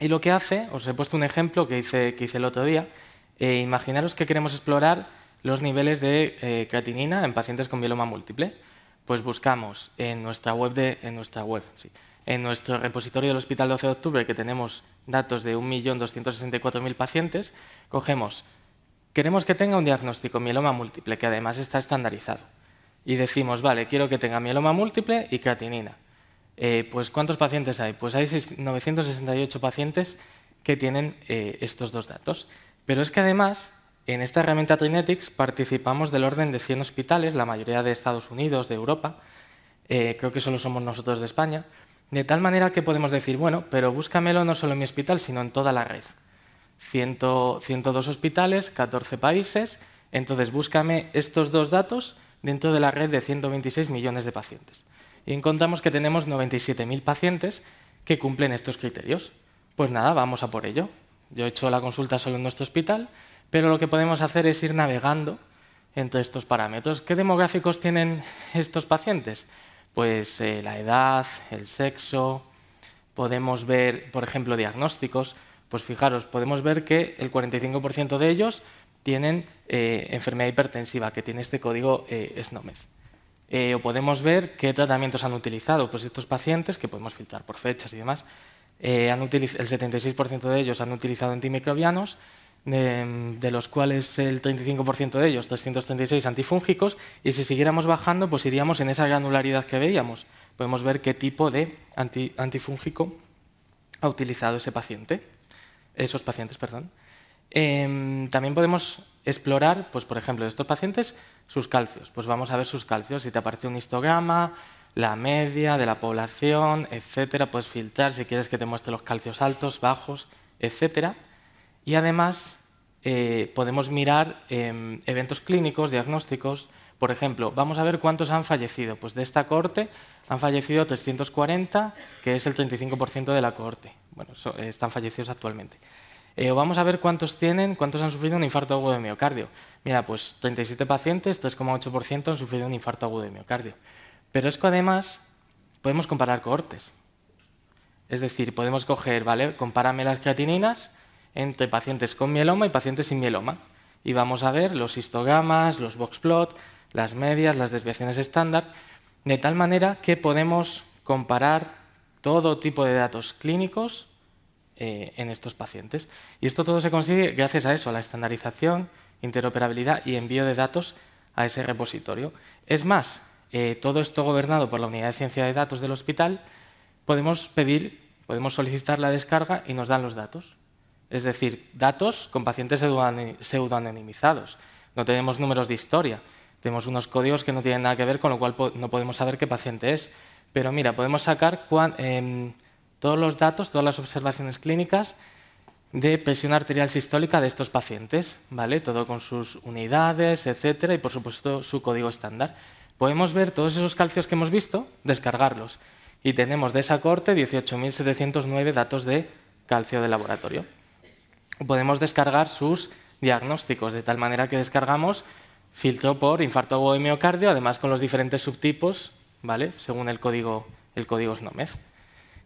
Y lo que hace, os he puesto un ejemplo que hice, el otro día, imaginaros que queremos explorar los niveles de creatinina en pacientes con mieloma múltiple. Pues buscamos en nuestra web, de, en nuestra web en nuestro repositorio del Hospital 12 de Octubre, que tenemos datos de 1.264.000 pacientes, cogemos, queremos que tenga un diagnóstico mieloma múltiple, que además está estandarizado. Y decimos, vale, quiero que tenga mieloma múltiple y creatinina. Eh, pues ¿cuántos pacientes hay? Pues hay 968 pacientes que tienen eh, estos dos datos. Pero es que además, en esta herramienta Trinetics participamos del orden de 100 hospitales, la mayoría de Estados Unidos, de Europa, eh, creo que solo somos nosotros de España, de tal manera que podemos decir, bueno, pero búscamelo no solo en mi hospital, sino en toda la red. 102 hospitales, 14 países, entonces búscame estos dos datos dentro de la red de 126 millones de pacientes. Y encontramos que tenemos 97.000 pacientes que cumplen estos criterios. Pues nada, vamos a por ello. Yo he hecho la consulta solo en nuestro hospital, pero lo que podemos hacer es ir navegando entre estos parámetros. ¿Qué demográficos tienen estos pacientes? pues, eh, la edad, el sexo, podemos ver, por ejemplo, diagnósticos, pues fijaros, podemos ver que el 45% de ellos tienen eh, enfermedad hipertensiva, que tiene este código eh, SNOMED. o podemos ver qué tratamientos han utilizado pues estos pacientes, que podemos filtrar por fechas y demás. el 76% de ellos han utilizado antimicrobianos Em, de, los cuales el 35% de ellos, 336 antifúngicos, y si siguiéramos bajando, pues iríamos en esa granularidad que veíamos. Podemos ver qué tipo de antifúngico ha utilizado ese paciente, esos pacientes, perdón. Em, también podemos explorar, pues, por ejemplo, de estos pacientes, sus calcios. Pues vamos a ver sus calcios, si te aparece un histograma, la media de la población, etcétera. Puedes filtrar si quieres que te muestre los calcios altos, bajos, etcétera. Y además eh, podemos mirar em, eventos clínicos, diagnósticos. Por ejemplo, vamos a ver cuántos han fallecido. Pues de esta cohorte han fallecido 340, que es el 35% de la cohorte. Bueno, eh, están fallecidos actualmente. Eh, vamos a ver cuántos tienen, cuántos han sufrido un infarto agudo de miocardio. Mira, pues 37 pacientes, 3,8% han sufrido un infarto agudo de miocardio. Pero es que además podemos comparar cohortes. Es decir, podemos coger, ¿vale? Compárame las creatininas entre pacientes con mieloma y pacientes sin mieloma. Y vamos a ver los histogramas, los boxplot, las medias, las desviaciones estándar, de tal manera que podemos comparar todo tipo de datos clínicos eh, en estos pacientes. Y esto todo se consigue gracias a eso, a la estandarización, interoperabilidad y envío de datos a ese repositorio. Es más, eh, todo esto gobernado por la unidad de ciencia de datos del hospital, podemos pedir, podemos solicitar la descarga y nos dan los datos es decir, datos con pacientes pseudoanonimizados. No tenemos números de historia, tenemos unos códigos que no tienen nada que ver, con lo cual no podemos saber qué paciente es. Pero mira, podemos sacar em, todos los datos, todas las observaciones clínicas de presión arterial sistólica de estos pacientes, ¿vale? Todo con sus unidades, etcétera, y por supuesto su código estándar. Podemos ver todos esos calcios que hemos visto, descargarlos. Y tenemos de esa corte 18.709 datos de calcio de laboratorio podemos descargar sus diagnósticos, de tal manera que descargamos filtro por infarto agudo de miocardio, además con los diferentes subtipos, ¿vale? según el código, el código SNOMED.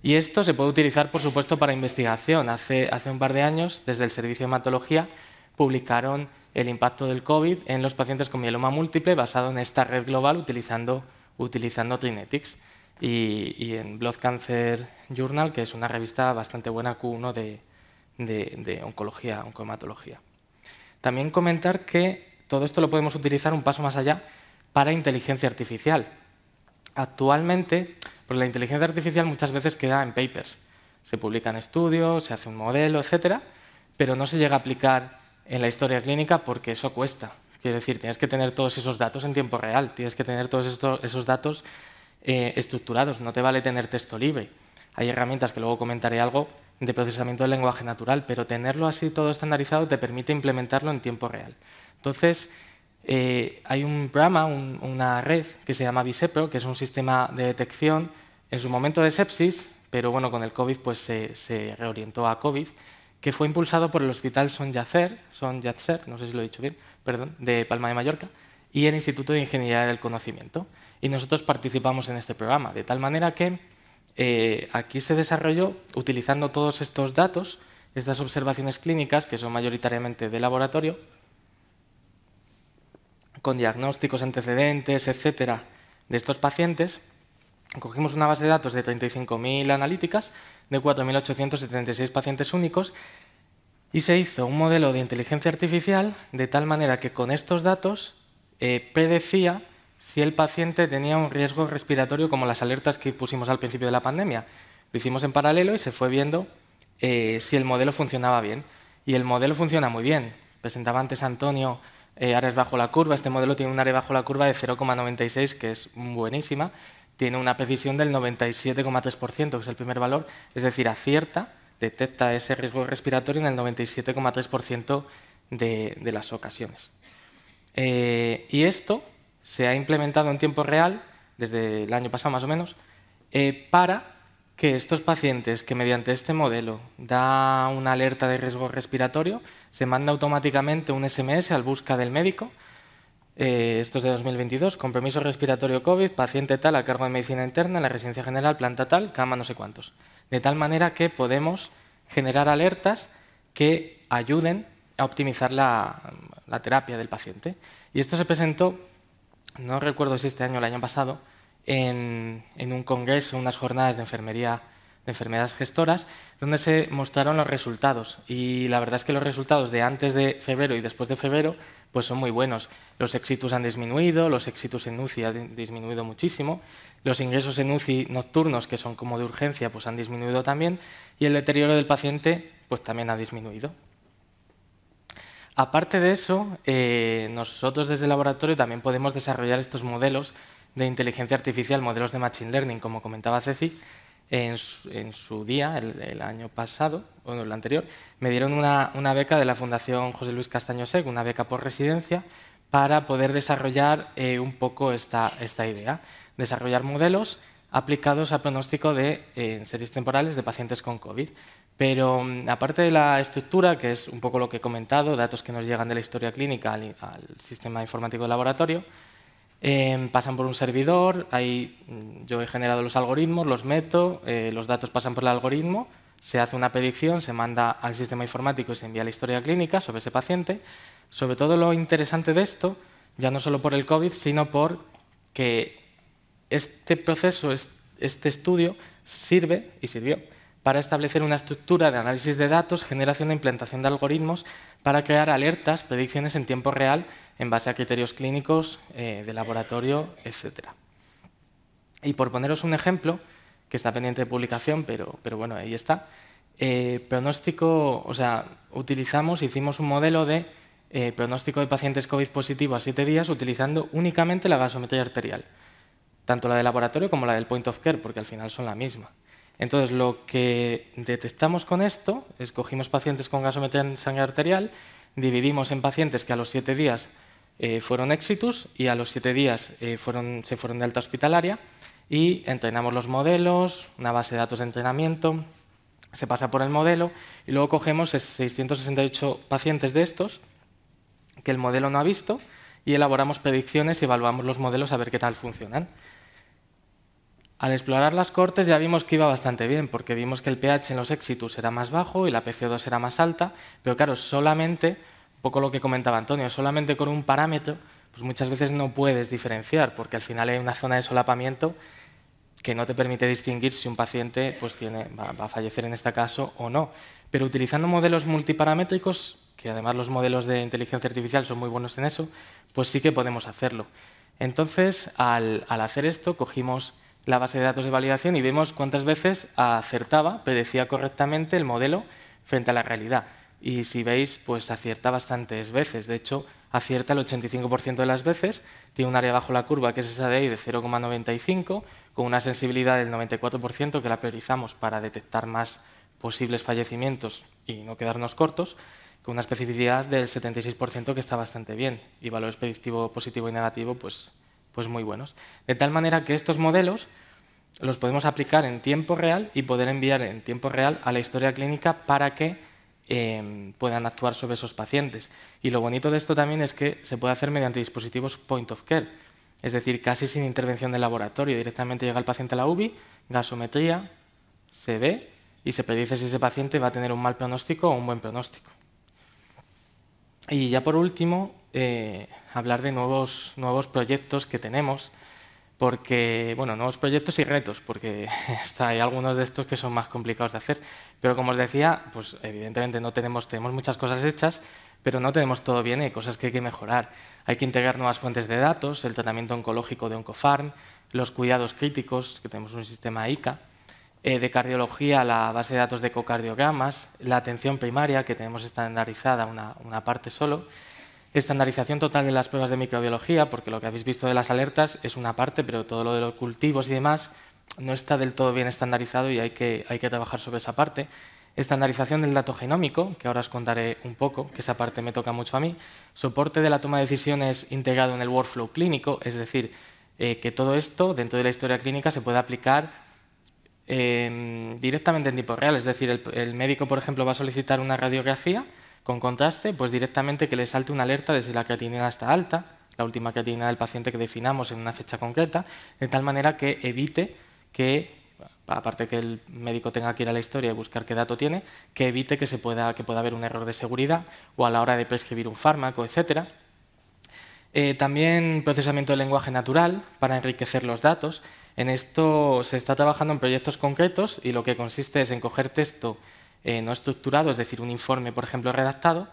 Y esto se puede utilizar, por supuesto, para investigación. Hace, hace un par de años, desde el Servicio de Hematología, publicaron el impacto del COVID en los pacientes con mieloma múltiple basado en esta red global utilizando, utilizando Trinetics y, y en Blood Cancer Journal, que es una revista bastante buena Q1 de, de, oncología, oncomatología. También comentar que todo esto lo podemos utilizar un paso más allá para inteligencia artificial. Actualmente, pues la inteligencia artificial muchas veces queda en papers. Se publican estudios, se hace un modelo, etcétera, pero no se llega a aplicar en la historia clínica porque eso cuesta. Quiero decir, tienes que tener todos esos datos en tiempo real, tienes que tener todos esos datos eh, estructurados, no te vale tener texto libre. Hay herramientas que luego comentaré algo de procesamiento del lenguaje natural, pero tenerlo así todo estandarizado te permite implementarlo en tiempo real. Entonces, eh, hay un programa, una red que se llama Visepro, que es un sistema de detección en su momento de sepsis, pero bueno, con el COVID pues, se, reorientó a COVID, que fue impulsado por el Hospital Son Yacer, Son no sé si lo he dicho bien, perdón, de Palma de Mallorca, y el Instituto de Ingeniería del Conocimiento. Y nosotros participamos en este programa, de tal manera que eh, aquí se desarrolló utilizando todos estos datos, estas observaciones clínicas, que son mayoritariamente de laboratorio, con diagnósticos antecedentes, etcétera, de estos pacientes, cogimos una base de datos de 35.000 analíticas de 4.876 pacientes únicos y se hizo un modelo de inteligencia artificial de tal manera que con estos datos eh, predecía si el paciente tenía un riesgo respiratorio como las alertas que pusimos al principio de la pandemia. Lo hicimos en paralelo y se fue viendo eh, si el modelo funcionaba bien. Y el modelo funciona muy bien. Presentaba antes Antonio eh, áreas bajo la curva. Este modelo tiene un área bajo la curva de 0,96, que es buenísima. Tiene una precisión del 97,3%, que es el primer valor. Es decir, acierta, detecta ese riesgo respiratorio en el 97,3% de, las ocasiones. Eh, y esto se ha implementado en tiempo real, desde el año pasado más o menos, eh, para que estos pacientes que mediante este modelo da una alerta de riesgo respiratorio, se manda automáticamente un SMS al busca del médico. Eh, esto es de 2022, compromiso respiratorio COVID, paciente tal a cargo de medicina interna, en la residencia general, planta tal, cama no sé cuántos. De tal manera que podemos generar alertas que ayuden a optimizar la, la terapia del paciente. Y esto se presentó no recuerdo si este año o el año pasado, en, un congreso, unas jornadas de enfermería de enfermedades gestoras, donde se mostraron los resultados. Y la verdad es que los resultados de antes de febrero y después de febrero pues son muy buenos. Los éxitos han disminuido, los éxitos en UCI han disminuido muchísimo, los ingresos en UCI nocturnos, que son como de urgencia, pues han disminuido también, y el deterioro del paciente pues también ha disminuido. Aparte de eso, eh, nosotros desde el laboratorio también podemos desarrollar estos modelos de inteligencia artificial, modelos de Machine Learning, como comentaba Ceci, en su, día, el, año pasado, o en el anterior, me dieron una, beca de la Fundación José Luis Castaño Seg, una beca por residencia, para poder desarrollar eh, un poco esta, idea, desarrollar modelos aplicados al pronóstico de series temporales de pacientes con COVID. Pero mm, aparte de la estructura, que es un poco lo que he comentado, datos que nos llegan de la historia clínica al, sistema informático de laboratorio, em, pasan por un servidor, ahí mm, yo he generado los algoritmos, los meto, eh, los datos pasan por el algoritmo, se hace una predicción, se manda al sistema informático y se envía la historia clínica sobre ese paciente. Sobre todo lo interesante de esto, ya no solo por el COVID, sino por que este proceso, este estudio, sirve y sirvió para establecer una estructura de análisis de datos, generación e implantación de algoritmos para crear alertas, predicciones en tiempo real en base a criterios clínicos, eh, de laboratorio, etc. Y por poneros un ejemplo, que está pendiente de publicación, pero, bueno, ahí está, eh, pronóstico, o sea, utilizamos, hicimos un modelo de eh, pronóstico de pacientes COVID positivo a siete días utilizando únicamente la gasometría arterial, tanto la de laboratorio como la del point of care, porque al final son la misma. Entonces, lo que detectamos con esto, escogimos pacientes con gasometría en sangre arterial, dividimos en pacientes que a los siete días eh, fueron éxitos y a los siete días eh, se fueron de alta hospitalaria y entrenamos los modelos, una base de datos de entrenamiento, se pasa por el modelo y luego cogemos 668 pacientes de estos que el modelo no ha visto y elaboramos predicciones y evaluamos los modelos a ver qué tal funcionan. Al explorar las cortes ya vimos que iba bastante bien, porque vimos que el pH en los éxitos era más bajo y la pco 2 era más alta, pero claro, solamente, un poco lo que comentaba Antonio, solamente con un parámetro, pues muchas veces no puedes diferenciar, porque al final hay una zona de solapamiento que no te permite distinguir si un paciente pues, tiene, va, a fallecer en este caso o no. Pero utilizando modelos multiparamétricos, que además los modelos de inteligencia artificial son muy buenos en eso, pues sí que podemos hacerlo. Entonces, al hacer esto, cogimos la base de datos de validación y vemos cuántas veces acertaba, predecía correctamente el modelo frente a la realidad. Y si veis, pues acierta bastantes veces. De hecho, acierta el 85% de las veces, tiene un área bajo la curva que es esa de ahí de 0,95, con una sensibilidad del 94% que la priorizamos para detectar más posibles fallecimientos y no quedarnos cortos, con una especificidad del 76% que está bastante bien y valores predictivo positivo y negativo pues pues muy buenos. De tal manera que estos modelos los podemos aplicar en tiempo real y poder enviar en tiempo real a la historia clínica para que eh, puedan actuar sobre esos pacientes. Y lo bonito de esto también es que se puede hacer mediante dispositivos point of care, es decir, casi sin intervención de laboratorio. Directamente llega el paciente a la UBI, gasometría, se ve y se predice si ese paciente va a tener un mal pronóstico o un buen pronóstico. Y ya por último, eh, hablar de nuevos, nuevos proyectos que tenemos, porque, bueno, nuevos proyectos y retos, porque hay algunos de estos que son más complicados de hacer. Pero como os decía, pues evidentemente no tenemos, tenemos muchas cosas hechas, pero no tenemos todo bien, hay cosas que hay que mejorar. Hay que integrar nuevas fuentes de datos, el tratamiento oncológico de Oncofarm, los cuidados críticos, que tenemos un sistema ICA, eh, de cardiología la base de datos de ecocardiogramas, la atención primaria, que tenemos estandarizada una, parte solo, estandarización total de las pruebas de microbiología, porque lo que habéis visto de las alertas es una parte, pero todo lo de los cultivos y demás no está del todo bien estandarizado y hay que, hay que trabajar sobre esa parte. Estandarización del dato genómico, que ahora os contaré un poco, que esa parte me toca mucho a mí. Soporte de la toma de decisiones integrado en el workflow clínico, es decir, eh, que todo esto dentro de la historia clínica se pueda aplicar Em, directamente en tipo real. Es decir, el, médico, por ejemplo, va a solicitar una radiografía con contraste, pues directamente que le salte una alerta desde la creatinina está alta, la última creatinina del paciente que definamos en una fecha concreta, de tal manera que evite que, aparte que el médico tenga que ir a la historia y buscar qué dato tiene, que evite que, pueda, haber un error de seguridad o a la hora de prescribir un fármaco, etcétera. Eh, también procesamiento de lenguaje natural para enriquecer los datos. En esto se está trabajando en proyectos concretos y lo que consiste es en coger texto eh, no estructurado, es decir, un informe, por ejemplo, redactado,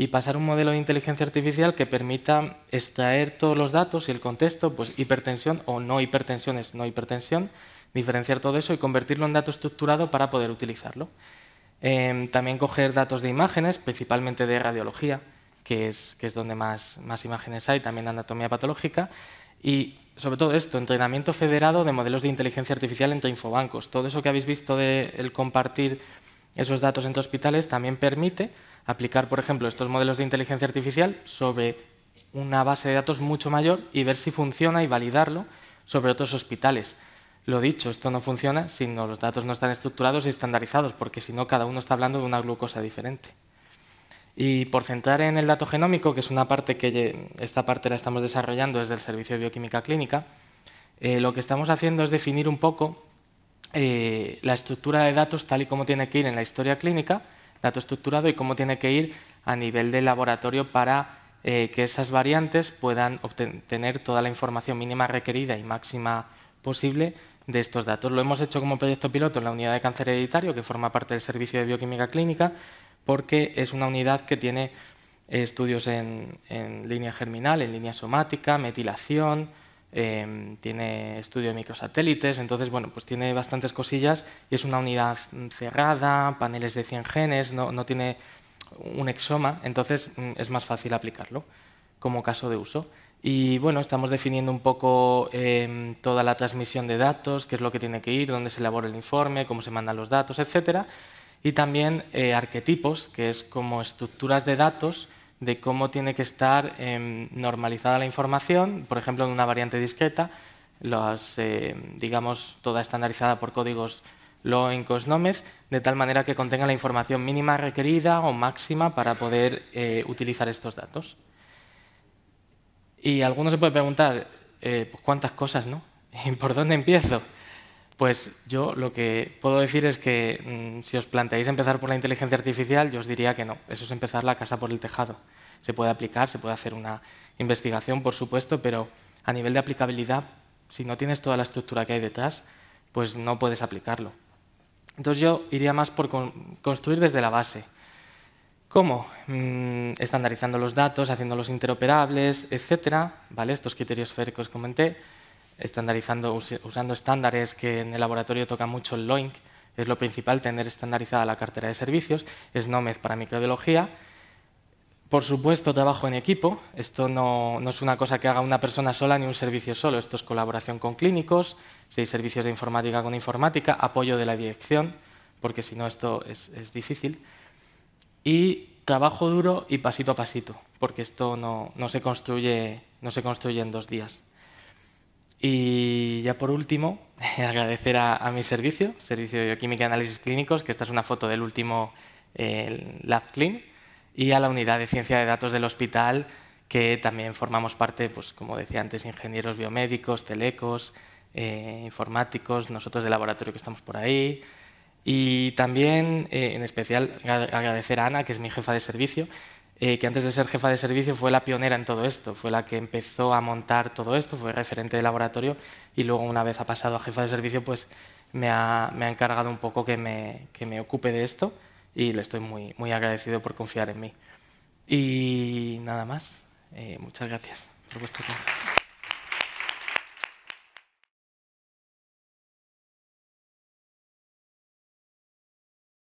y pasar un modelo de inteligencia artificial que permita extraer todos los datos y el contexto, pues hipertensión o no hipertensión es no hipertensión, diferenciar todo eso y convertirlo en dato estructurado para poder utilizarlo. Em, también coger datos de imágenes, principalmente de radiología, que es, que es donde más, más imágenes hay, también anatomía patológica, y sobre todo esto, entrenamiento federado de modelos de inteligencia artificial entre infobancos. Todo eso que habéis visto de el compartir esos datos entre hospitales también permite aplicar, por ejemplo, estos modelos de inteligencia artificial sobre una base de datos mucho mayor y ver si funciona y validarlo sobre otros hospitales. Lo dicho, esto no funciona si los datos no están estructurados y estandarizados, porque si no cada uno está hablando de una glucosa diferente. Y por centrar en el dato genómico, que es una parte que esta parte la estamos desarrollando desde el Servicio de Bioquímica Clínica, eh, lo que estamos haciendo es definir un poco eh, la estructura de datos tal y como tiene que ir en la historia clínica, dato estructurado, y cómo tiene que ir a nivel de laboratorio para eh, que esas variantes puedan obtener toda la información mínima requerida y máxima posible de estos datos. Lo hemos hecho como proyecto piloto en la unidad de cáncer hereditario, que forma parte del Servicio de Bioquímica Clínica, porque es una unidad que tiene eh, estudios en, línea germinal, en línea somática, metilación, eh, tiene estudio de microsatélites, entonces, bueno, pues tiene bastantes cosillas y es una unidad cerrada, paneles de 100 genes, no, tiene un exoma, entonces mm, es más fácil aplicarlo como caso de uso. Y bueno, estamos definiendo un poco em, toda la transmisión de datos, qué es lo que tiene que ir, dónde se elabora el informe, cómo se mandan los datos, etcétera y también eh, arquetipos, que es como estructuras de datos de cómo tiene que estar em, normalizada la información, por ejemplo, en una variante discreta, las, eh, digamos, toda estandarizada por códigos loincos nomes, de tal manera que contenga la información mínima requerida o máxima para poder eh, utilizar estos datos. Y algunos se puede preguntar, pues, ¿cuántas cosas, no? ¿Y por dónde empiezo? Pues yo lo que puedo decir es que mm, si os planteáis empezar por la inteligencia artificial, yo os diría que no, eso es empezar la casa por el tejado. Se puede aplicar, se puede hacer una investigación, por supuesto, pero a nivel de aplicabilidad, si no tienes toda la estructura que hay detrás, pues no puedes aplicarlo. Entonces yo iría más por construir desde la base. ¿Cómo? Mm, estandarizando los datos, haciéndolos interoperables, etcétera, Estos criterios que os comenté estandarizando, usando estándares que en el laboratorio toca mucho el LOINC, es lo principal, tener estandarizada la cartera de servicios, es NOMED para microbiología. Por supuesto, trabajo en equipo. Esto no, es una cosa que haga una persona sola ni un servicio solo. Esto es colaboración con clínicos, seis servicios de informática con informática, apoyo de la dirección, porque si no esto es, difícil. Y trabajo duro y pasito a pasito, porque esto no, no, se construye, no se construye en dos días. Y ya por último, agradecer a, mi servicio, Servicio de Bioquímica y Análisis Clínicos, que esta es una foto del último eh, Lab Clean, y a la Unidad de Ciencia de Datos del Hospital, que también formamos parte, pues, como decía antes, ingenieros biomédicos, telecos, eh, informáticos, nosotros del laboratorio que estamos por ahí. Y también, eh, en especial, agradecer a Ana, que es mi jefa de servicio, eh, que antes de ser jefa de servicio fue la pionera en todo esto, fue la que empezó a montar todo esto, fue referente de laboratorio y luego una vez ha pasado a jefa de servicio, pues me ha, me ha encargado un poco que me, que me, ocupe de esto y le estoy muy, muy agradecido por confiar en mí. Y nada más, eh, muchas gracias por vuestro